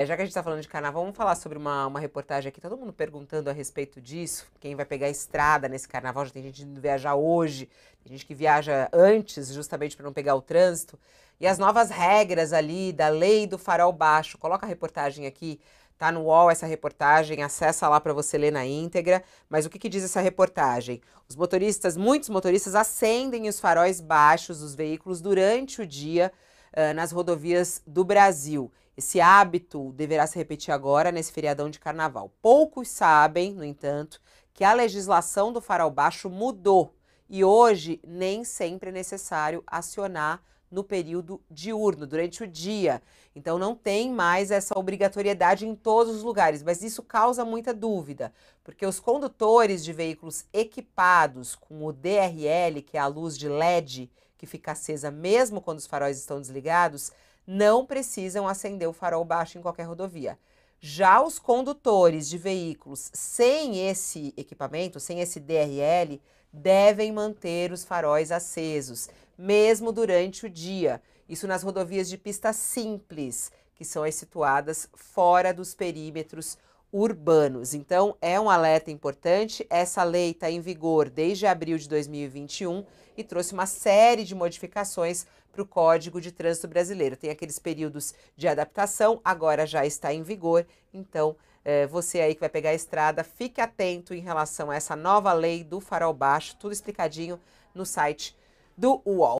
É, já que a gente está falando de carnaval, vamos falar sobre uma, uma reportagem aqui. Todo mundo perguntando a respeito disso. Quem vai pegar estrada nesse carnaval? Já tem gente indo viajar hoje, tem gente que viaja antes, justamente para não pegar o trânsito. E as novas regras ali da lei do farol baixo. Coloca a reportagem aqui. Tá no UOL essa reportagem, acessa lá para você ler na íntegra. Mas o que, que diz essa reportagem? Os motoristas, muitos motoristas acendem os faróis baixos dos veículos durante o dia nas rodovias do Brasil. Esse hábito deverá se repetir agora nesse feriadão de carnaval. Poucos sabem, no entanto, que a legislação do farol baixo mudou e hoje nem sempre é necessário acionar no período diurno, durante o dia. Então não tem mais essa obrigatoriedade em todos os lugares, mas isso causa muita dúvida, porque os condutores de veículos equipados com o DRL, que é a luz de LED que fica acesa mesmo quando os faróis estão desligados, não precisam acender o farol baixo em qualquer rodovia. Já os condutores de veículos sem esse equipamento, sem esse DRL, devem manter os faróis acesos, mesmo durante o dia. Isso nas rodovias de pista simples, que são as situadas fora dos perímetros urbanos. Então, é um alerta importante. Essa lei está em vigor desde abril de 2021 e trouxe uma série de modificações para o Código de Trânsito Brasileiro. Tem aqueles períodos de adaptação, agora já está em vigor. Então, é, você aí que vai pegar a estrada, fique atento em relação a essa nova lei do farol baixo, tudo explicadinho no site do UOL.